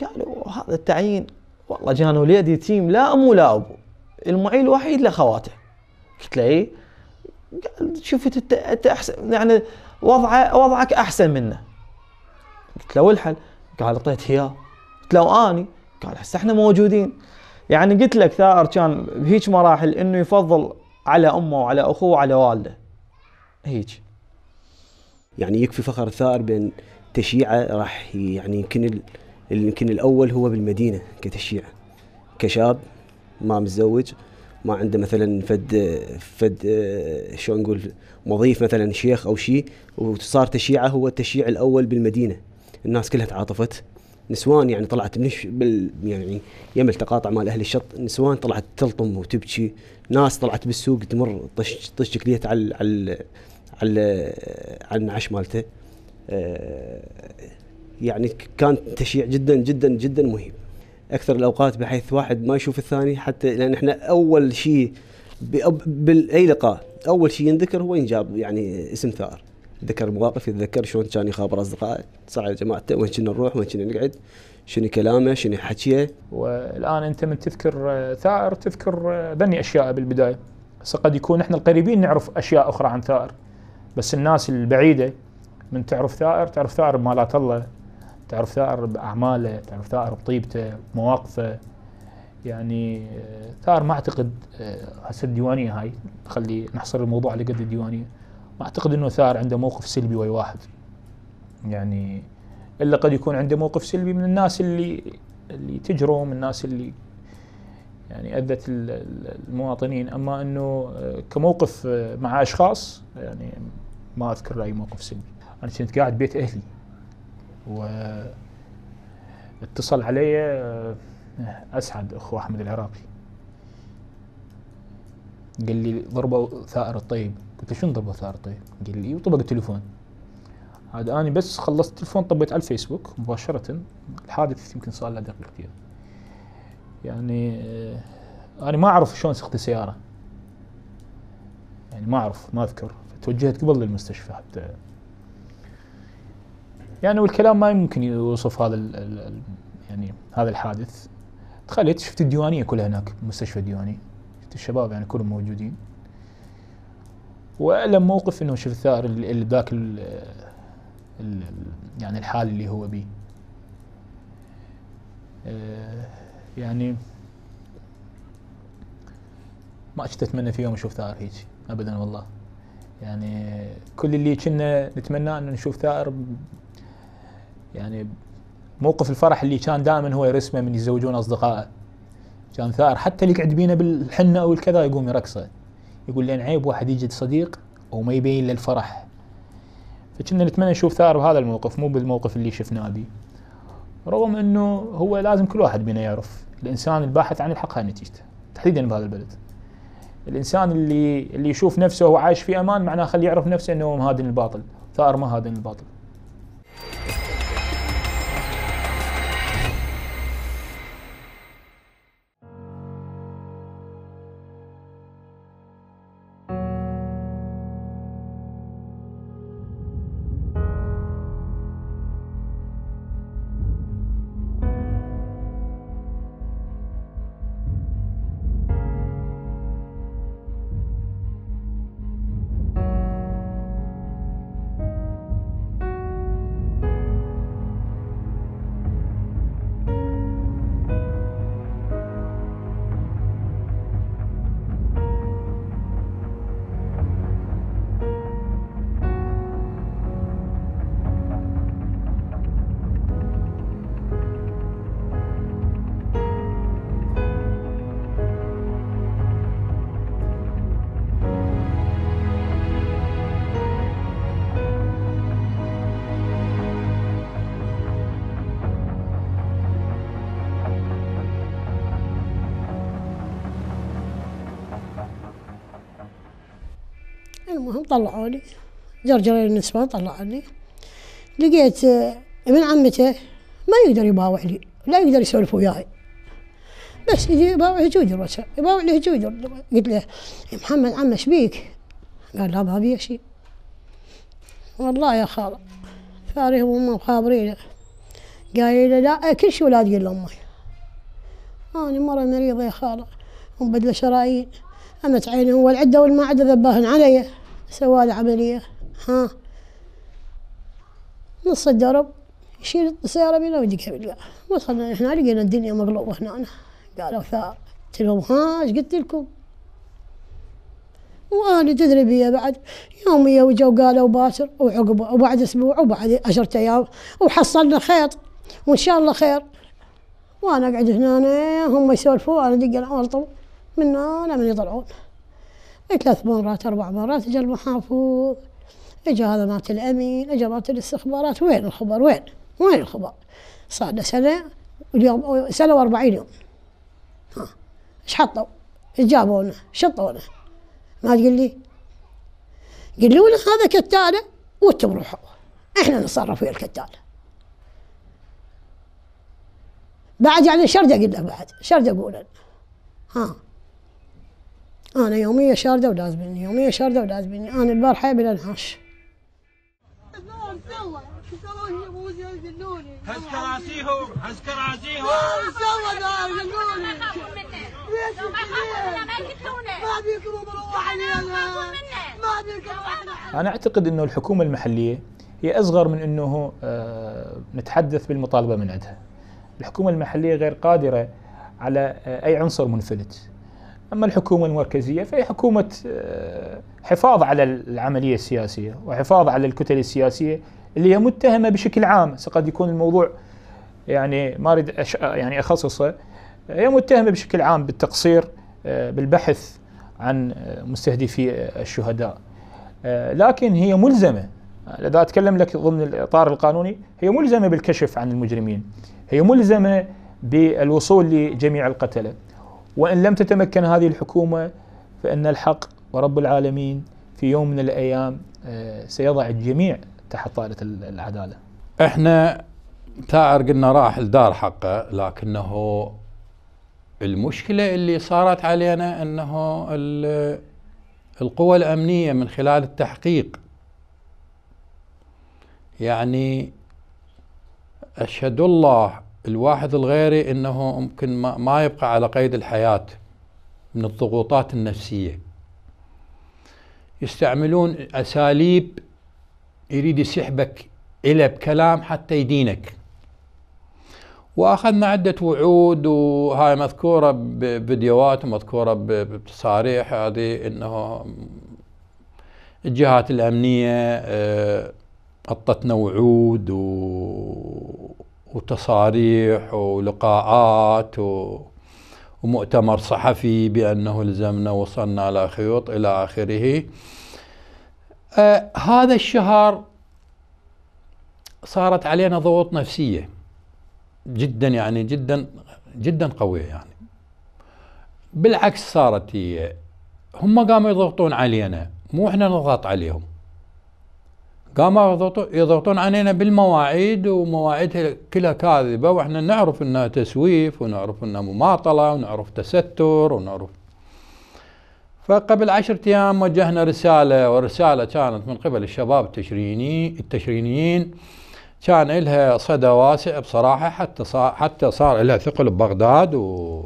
قالوا هذا التعيين والله جانا وليد يتيم لا ام ولا ابو المعيل الوحيد لاخواته قلت له اي قال شفت انت احسن يعني وضعه وضعك احسن منه قلت له والحل قال اعطيت اياه قلت له اني قال هسه احنا موجودين يعني قلت لك ثائر كان بهيج مراحل انه يفضل على امه وعلى اخوه وعلى والده هيج يعني يكفي فخر الثائر بين تشييعه راح يعني يمكن يمكن الاول هو بالمدينه كتشيعه كشاب ما متزوج ما عنده مثلا فد فد شو نقول مضيف مثلا شيخ او شيء وصار تشييعه هو التشيع الاول بالمدينه الناس كلها تعاطفت نسوان يعني طلعت من بال يعني يم التقاطع مال اهل الشط نسوان طلعت تلطم وتبكي ناس طلعت بالسوق تمر طش طش كليت على على على على النعش مالته آه، يعني كان تشيع جدا جدا جدا مهم اكثر الاوقات بحيث واحد ما يشوف الثاني حتى لان احنا اول شيء باي لقاء اول شيء ينذكر هو ينجاب يعني اسم ثائر ذكر مواقف يتذكر شلون كان يخابر اصدقائه صار على جماعته وين كنا نروح وين كنا نقعد شنو كلامه شنو حكيه والان انت من تذكر ثائر تذكر بني اشياء بالبدايه قد يكون احنا القريبين نعرف اشياء اخرى عن ثائر بس الناس البعيده من تعرف ثائر تعرف ثائر بمالات الله تعرف ثائر باعماله تعرف ثائر بطيبته مواقفه يعني آه، ثائر ما اعتقد آه، هسه الديوانيه هاي خلي نحصر الموضوع على قد الديوانيه ما اعتقد انه ثائر عنده موقف سلبي ويا واحد يعني الا قد يكون عنده موقف سلبي من الناس اللي اللي تجرم الناس اللي يعني اذت المواطنين اما انه آه، كموقف آه، مع اشخاص يعني ما اذكر اي موقف سلبي انا كنت قاعد بيت اهلي و اتصل علي آه، اسعد اخو احمد العراقي قال لي ضربوا ثائر الطيب قلت له شنو ضربوا ثائر الطيب؟ قال لي وطبق التليفون عاد انا بس خلصت التليفون طبيت على الفيسبوك مباشره الحادث يمكن صار له دقيقتين يعني آه، انا ما اعرف شلون سقت السياره يعني ما اعرف ما اذكر توجهت قبل للمستشفى حتى يعني والكلام ما يمكن يوصف هذا الـ الـ يعني هذا الحادث دخلت شفت الديوانيه كلها هناك مستشفى ديواني شفت الشباب يعني كلهم موجودين والم موقف انه شفت الثائر اللي ذاك يعني الحال اللي هو بيه آه، يعني ما كنت اتمنى في يوم اشوف ثائر هيك ابدا والله يعني كل اللي كنا نتمنى ان نشوف ثائر يعني موقف الفرح اللي كان دائما هو يرسمه من يتزوجون اصدقائه كان ثائر حتى اللي يقعد بينا بالحنه او الكذا يقوم يرقصه يقول لين عيب واحد يجد صديق وما يبين له الفرح فكنا نتمنى نشوف ثائر بهذا الموقف مو بالموقف اللي شفناه بيه رغم انه هو لازم كل واحد بينا يعرف الانسان الباحث عن الحق هاي نتيجته تحديدا بهذا البلد الانسان اللي اللي يشوف نفسه وعايش في امان معناه خليه يعرف نفسه انه مهادن الباطل ثار مهادن الباطل طلعوني جرجرين النسوان طلعوني لقيت ابن آه، عمته ما يقدر يباوع لي لا يقدر يسولف وياي بس يجي يباوع هجوجر بس يباوع لي هجوجر قلت له يا إيه محمد عمه ايش بيك؟ قال لا ما بي شيء والله يا خالة فارهم امه مخابرينه قال لي لا كل شيء ولا تقول لامي انا مره مريضه يا خالة ومبدله شرايين امت عيني هو العده والمعده ذباهن علي سوى العملية ها نص الدرب يشيل السيارة بينا ويجيك بالقاع وصلنا احنا لقينا الدنيا مقلوبة هنا قالوا قلت لهم ها ايش قلت لكم؟ وانا تدري بيا بعد يومية وجو قالوا باسر وعقبه وبعد اسبوع وبعد عشرة ايام وحصلنا خيط وان شاء الله خير وانا اقعد هنا هم يسولفوا انا دق العمر طول من هنا من يطلعون إيه، ثلاث مرات أربع مرات اجى المحافظ اجى هذا مات الأمين اجى مات الاستخبارات وين الخبر وين وين الخبر صار له سنة اليوم سنة و40 يوم ها إيش حطوا؟ إيش جابونه؟ شطونه ما تقول لي قالوا لنا هذا كتالة وانتم روحوا احنا نتصرف ويا الكتالة بعد يعني شرد اقول لك بعد شرد اقول ها أنا يومية شاردة ولازمني يومية شاردة ولازمني أنا البارحة بلا نهاش أنا أعتقد أنه الحكومة المحلية هي أصغر من أنه آه، نتحدث بالمطالبة من عندها الحكومة المحلية غير قادرة على آه، أي عنصر منفلت أما الحكومة المركزية فهي حكومة آه، حفاظ على العملية السياسية وحفاظ على الكتل السياسية اللي هي متهمة بشكل عام قد يكون الموضوع يعني ما أريد يعني أخصصه هي متهمة بشكل عام بالتقصير آه، بالبحث عن آه، مستهدفي الشهداء لكن هي ملزمة إذا أتكلم لك ضمن الإطار القانوني هي ملزمة بالكشف عن المجرمين هي ملزمة بالوصول لجميع القتلة وإن لم تتمكن هذه الحكومة فإن الحق ورب العالمين في يوم من الأيام آه، سيضع الجميع تحت طائلة العدالة احنا ثائر قلنا راح الدار حقه لكنه المشكلة اللي صارت علينا أنه القوى الأمنية من خلال التحقيق يعني أشهد الله الواحد الغيري انه ممكن ما يبقى على قيد الحياه من الضغوطات النفسيه يستعملون اساليب يريد يسحبك إلى بكلام حتى يدينك وأخذنا عدة وعود وهاي مذكورة بفيديوهات ومذكورة بتصاريح هذه أنه الجهات الأمنية آه، أعطتنا وعود و وتصاريح ولقاءات و... ومؤتمر صحفي بأنه لزمنا وصلنا إلى خيوط إلى آخره آه هذا الشهر صارت علينا ضغوط نفسية جدا يعني جدا جدا قوية يعني بالعكس صارت هي هم قاموا يضغطون علينا مو احنا نضغط عليهم قاموا يضغطون علينا بالمواعيد ومواعيدها كلها كاذبة واحنا نعرف انها تسويف ونعرف انها مماطلة ونعرف تستر ونعرف فقبل عشرة ايام وجهنا رسالة والرسالة كانت من قبل الشباب التشريني التشرينيين كان لها صدى واسع بصراحة حتى صار حتى صار لها ثقل ببغداد و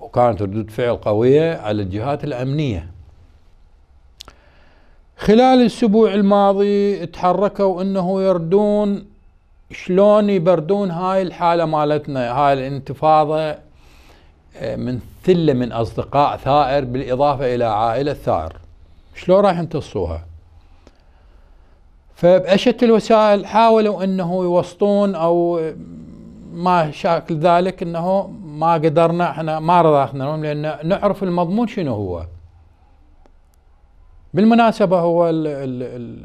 وكانت ردود فعل قوية على الجهات الأمنية خلال الاسبوع الماضي تحركوا انه يردون شلون يبردون هاي الحالة مالتنا هاي الانتفاضة آه، من ثلة من أصدقاء ثائر بالإضافة إلى عائلة ثائر شلون راح يمتصوها فبأشد الوسائل حاولوا أنه يوسطون أو ما شاكل ذلك أنه ما قدرنا احنا ما رضاخنا لأن نعرف المضمون شنو هو بالمناسبة هو الـ الـ الـ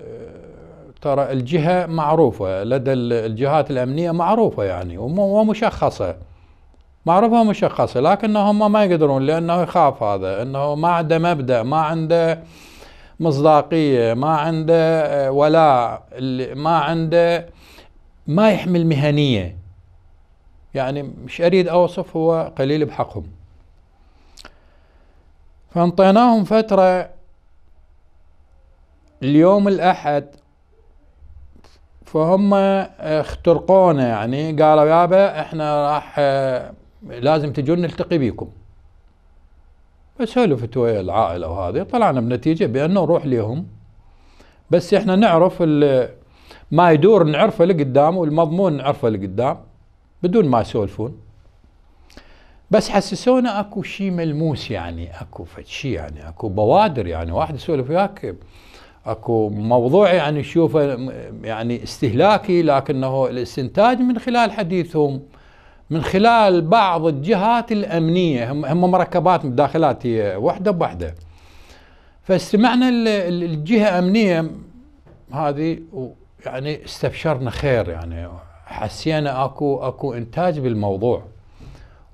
ترى الجهة معروفة لدى الجهات الأمنية معروفة يعني ومشخصة معروفة ومشخصة لكن هم ما يقدرون لأنه يخاف هذا أنه ما عنده مبدأ ما عنده مصداقية ما عنده آه، ولاء ما عنده ما يحمل مهنية يعني مش أريد أوصف هو قليل بحقهم فانطيناهم فترة اليوم الأحد فهم آه، اخترقونا يعني قالوا يابا احنا راح آه، لازم تجون نلتقي بيكم بس هلو ويا العائلة وهذه طلعنا بنتيجة بأنه نروح لهم بس احنا نعرف ما يدور نعرفه لقدام والمضمون نعرفه لقدام بدون ما يسولفون بس حسسونا اكو شيء ملموس يعني اكو فد شيء يعني اكو بوادر يعني واحد يسولف وياك اكو موضوع يعني شوفه يعني استهلاكي لكنه الاستنتاج من خلال حديثهم من خلال بعض الجهات الامنيه هم, هم مركبات مداخلات هي وحده بوحده فاستمعنا الجهه الامنيه هذه يعني استبشرنا خير يعني حسينا اكو اكو انتاج بالموضوع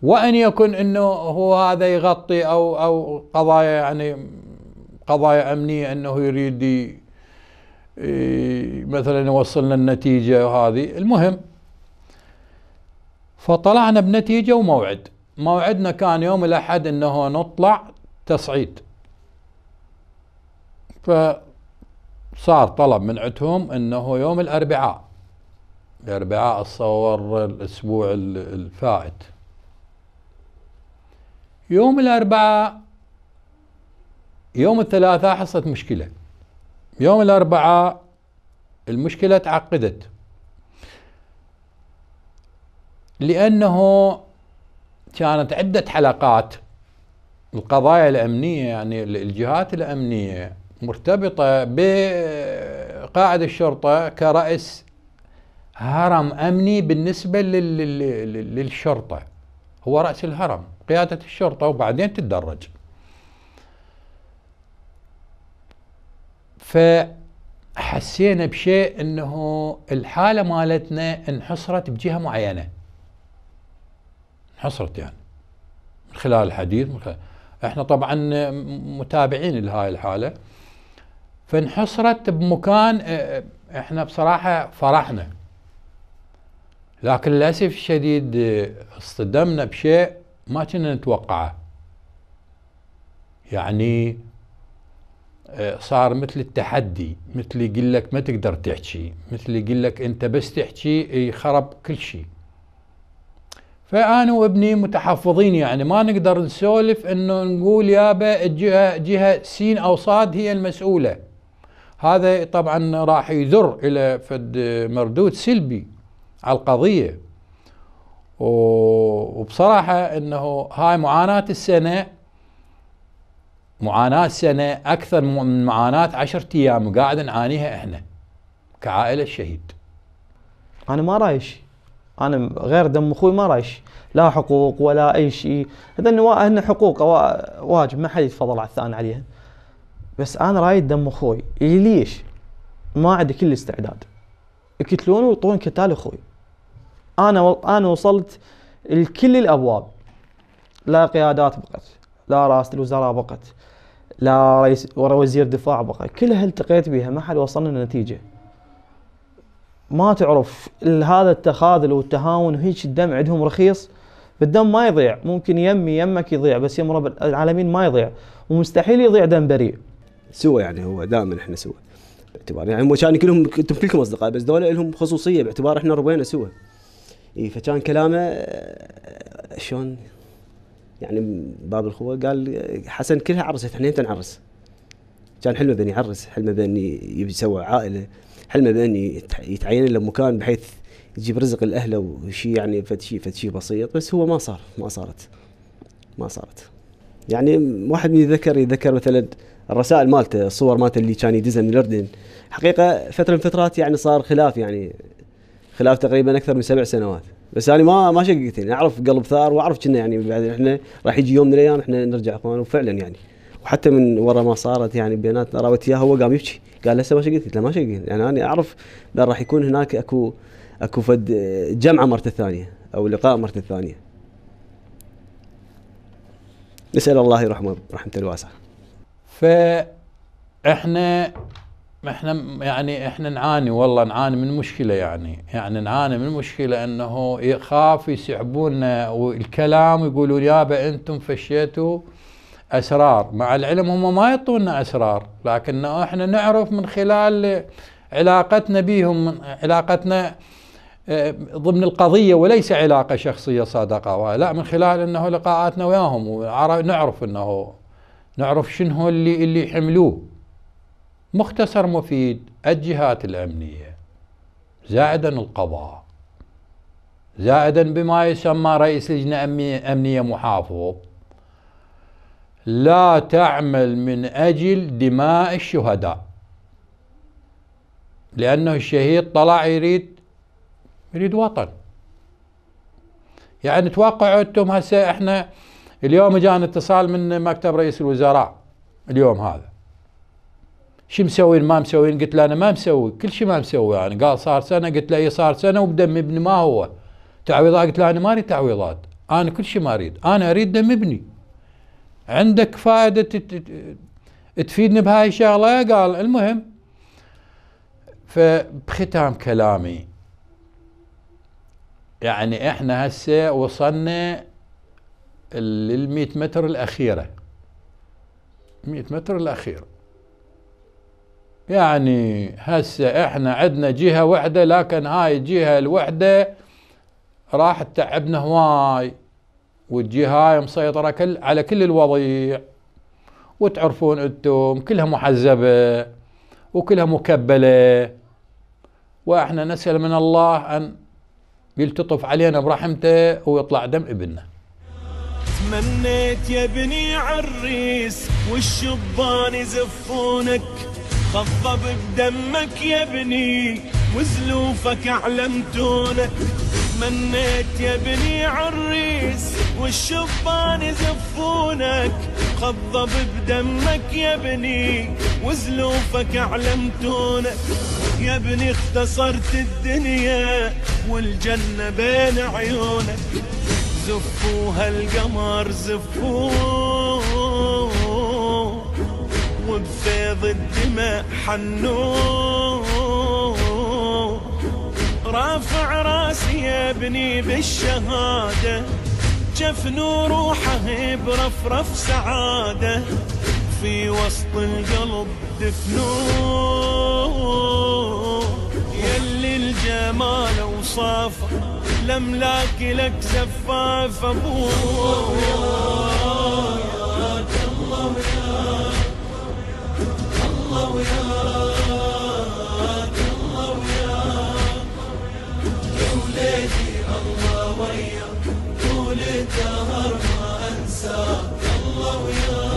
وان يكن انه هو هذا يغطي او او قضايا يعني قضايا امنيه انه يريد مثلا يوصلنا النتيجه وهذه المهم فطلعنا بنتيجه وموعد موعدنا كان يوم الاحد انه نطلع تصعيد فصار طلب من عندهم انه يوم الاربعاء الاربعاء اتصور الاسبوع الفائت يوم الاربعاء يوم الثلاثاء حصلت مشكلة يوم الأربعاء المشكلة تعقدت لأنه كانت عدة حلقات القضايا الأمنية يعني الجهات الأمنية مرتبطة بقائد الشرطة كرئيس هرم أمني بالنسبة للشرطة هو رأس الهرم قيادة الشرطة وبعدين تتدرج فحسينا بشيء انه الحاله مالتنا انحصرت بجهه معينه انحصرت يعني من خلال الحديث من خلال احنا طبعا متابعين لهاي الحاله فانحصرت بمكان آه، آه، احنا بصراحه فرحنا لكن للاسف الشديد آه، اصطدمنا بشيء ما كنا نتوقعه يعني صار مثل التحدي مثل يقول لك ما تقدر تحكي مثل يقول لك انت بس تحكي يخرب كل شيء فانا وابني متحفظين يعني ما نقدر نسولف انه نقول يابا الجهه جهه سين او صاد هي المسؤوله هذا طبعا راح يذر الى فد مردود سلبي على القضيه وبصراحه انه هاي معاناه السنه معاناة سنة أكثر من معاناة عشرة أيام قاعد نعانيها إحنا كعائلة الشهيد أنا ما رايش أنا غير دم أخوي ما رايش لا حقوق ولا أي شيء هذن هن حقوق واجب ما حد يتفضل على الثاني عليها بس أنا رايد دم أخوي إيه ليش ما عندي كل استعداد يقتلون ويطون قتال أخوي أنا و... أنا وصلت لكل الأبواب لا قيادات بقت لا رأس الوزراء بقت لا رئيس ولا وزير دفاع بقى كلها التقيت بها ما حد وصلنا لنتيجه ما تعرف هذا التخاذل والتهاون وهيك الدم عندهم رخيص بالدم ما يضيع ممكن يمي يمك يضيع بس يم رب العالمين ما يضيع ومستحيل يضيع دم بريء سوى يعني هو دائما احنا سوى باعتبار يعني كان كلهم انتم كلكم اصدقاء بس دول لهم خصوصيه باعتبار احنا ربينا سوى اي فكان كلامه آه، شلون يعني باب الخوه قال حسن كلها عرست احنا انت نعرس كان حلمه بان يعرس حلمه بان يبي يسوي عائله حلمه بان يتعين له مكان بحيث يجيب رزق لاهله وشي يعني فد شيء فد شيء بسيط بس هو ما صار ما صارت ما صارت يعني واحد من يذكر يذكر مثلا الرسائل مالته الصور مالته اللي كان يدزها من الاردن حقيقه فتره من فترات يعني صار خلاف يعني خلاف تقريبا اكثر من سبع سنوات بس انا يعني ما ما شققت يعني اعرف قلب ثار واعرف كنا يعني بعد احنا راح يجي يوم من الايام احنا نرجع اخوان وفعلا يعني وحتى من ورا ما صارت يعني بيناتنا راوت اياه هو قام يبكي قال لسه ما شققت قلت له ما شققت يعني انا اعرف راح يكون هناك اكو اكو فد جمعه مرة ثانية او لقاء مرة ثانية نسال الله رحمه رحمته الواسعة فاحنا ما احنا يعني احنا نعاني والله نعاني من مشكله يعني يعني نعاني من مشكله انه يخاف يسحبونا الكلام يقولوا يابا انتم فشيتوا اسرار مع العلم هم ما يعطونا اسرار لكن احنا نعرف من خلال علاقتنا بهم علاقتنا آه، ضمن القضية وليس علاقة شخصية صادقة لا من خلال أنه لقاءاتنا وياهم نعرف أنه نعرف شنو اللي اللي حملوه مختصر مفيد الجهات الأمنية زائدا القضاء زائدا بما يسمى رئيس لجنة أمنية محافظ لا تعمل من أجل دماء الشهداء لأنه الشهيد طلع يريد يريد وطن يعني توقعوا أنتم هسه احنا اليوم جانا اتصال من مكتب رئيس الوزراء اليوم هذا شو مسوين ما مسوين قلت له انا ما مسوي كل شيء ما مسوي يعني قال صار سنه قلت له اي صار سنه وبدم ابني ما هو تعويضات قلت له انا ما اريد تعويضات انا كل شيء ما اريد انا اريد دم ابني عندك فائده تفيدني بهاي الشغله قال المهم فبختام كلامي يعني احنا هسه وصلنا لل 100 متر الاخيره 100 متر الاخيره يعني هسه احنا عندنا جهه وحده لكن هاي الجهه الوحده راح تتعبنا هواي والجهه هاي مسيطره كل على كل الوضيع وتعرفون انتم كلها محزبه وكلها مكبله واحنا نسال من الله ان يلتطف علينا برحمته ويطلع دم ابننا تمنيت يا بني عريس والشبان يزفونك خضب بدمك يا ابني وزلوفك علمتونا تمنيت يا ابني عريس والشبان يزفونك خضب بدمك يا ابني وزلوفك علمتونك يا ابني اختصرت الدنيا والجنة بين عيونك زفوها القمر زفوها وبفيض الدماء حنون رافع راسي يا ابني بالشهادة جفن وروحه برفرف سعادة في وسط القلب دفنون يلي الجمال وصافه لملاك لك زفاف ابوه وياك الله وياك الله وياك الله وياك